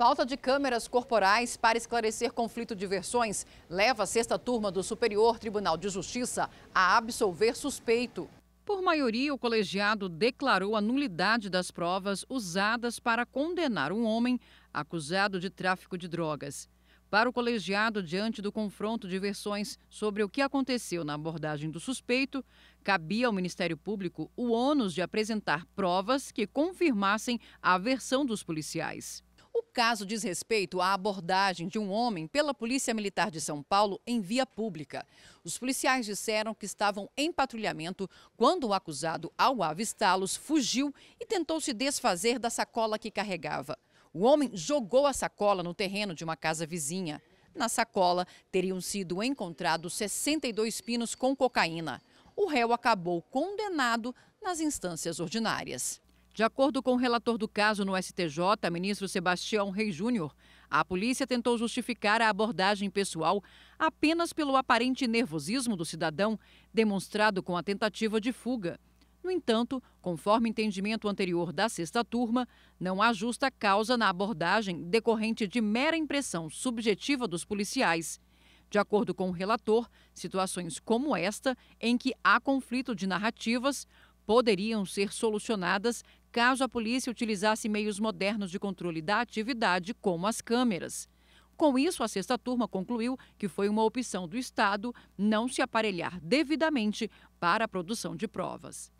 Falta de câmeras corporais para esclarecer conflito de versões leva a sexta turma do Superior Tribunal de Justiça a absolver suspeito. Por maioria, o colegiado declarou a nulidade das provas usadas para condenar um homem acusado de tráfico de drogas. Para o colegiado, diante do confronto de versões sobre o que aconteceu na abordagem do suspeito, cabia ao Ministério Público o ônus de apresentar provas que confirmassem a versão dos policiais caso diz respeito à abordagem de um homem pela Polícia Militar de São Paulo em via pública. Os policiais disseram que estavam em patrulhamento quando o acusado, ao avistá-los, fugiu e tentou se desfazer da sacola que carregava. O homem jogou a sacola no terreno de uma casa vizinha. Na sacola teriam sido encontrados 62 pinos com cocaína. O réu acabou condenado nas instâncias ordinárias. De acordo com o relator do caso no STJ, ministro Sebastião Rei Júnior, a polícia tentou justificar a abordagem pessoal apenas pelo aparente nervosismo do cidadão, demonstrado com a tentativa de fuga. No entanto, conforme entendimento anterior da sexta turma, não há justa causa na abordagem decorrente de mera impressão subjetiva dos policiais. De acordo com o relator, situações como esta, em que há conflito de narrativas, poderiam ser solucionadas caso a polícia utilizasse meios modernos de controle da atividade, como as câmeras. Com isso, a sexta turma concluiu que foi uma opção do Estado não se aparelhar devidamente para a produção de provas.